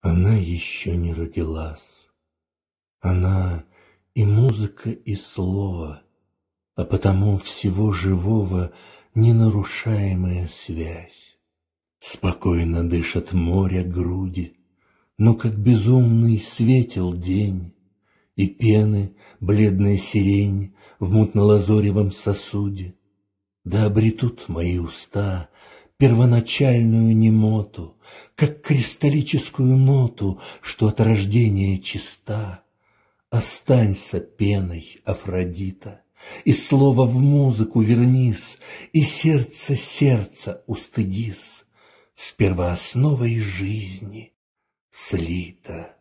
Она еще не родилась. Она и музыка, и слово, а потому всего живого ненарушаемая связь. Спокойно дышат море груди, но как безумный светил день, и пены, бледная сирень в мутно-лазоревом сосуде. Да обретут мои уста первоначальную немоту, как кристаллическую ноту, что от рождения чиста. Останься пеной, Афродита, и слово в музыку вернись, и сердце сердца устыдись с первоосновой жизни слита.